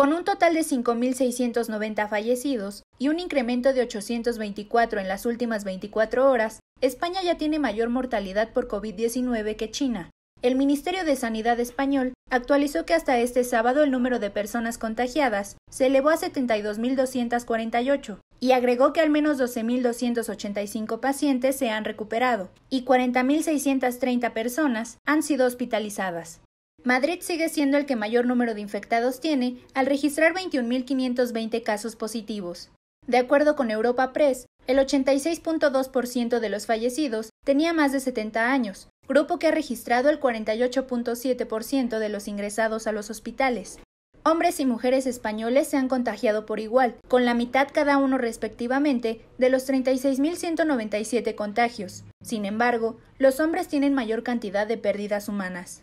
con un total de 5.690 fallecidos y un incremento de 824 en las últimas 24 horas, España ya tiene mayor mortalidad por COVID-19 que China. El Ministerio de Sanidad español actualizó que hasta este sábado el número de personas contagiadas se elevó a 72.248 y agregó que al menos 12.285 pacientes se han recuperado y 40.630 personas han sido hospitalizadas. Madrid sigue siendo el que mayor número de infectados tiene, al registrar 21.520 casos positivos. De acuerdo con Europa Press, el 86.2% de los fallecidos tenía más de 70 años, grupo que ha registrado el 48.7% de los ingresados a los hospitales. Hombres y mujeres españoles se han contagiado por igual, con la mitad cada uno respectivamente de los 36.197 contagios. Sin embargo, los hombres tienen mayor cantidad de pérdidas humanas.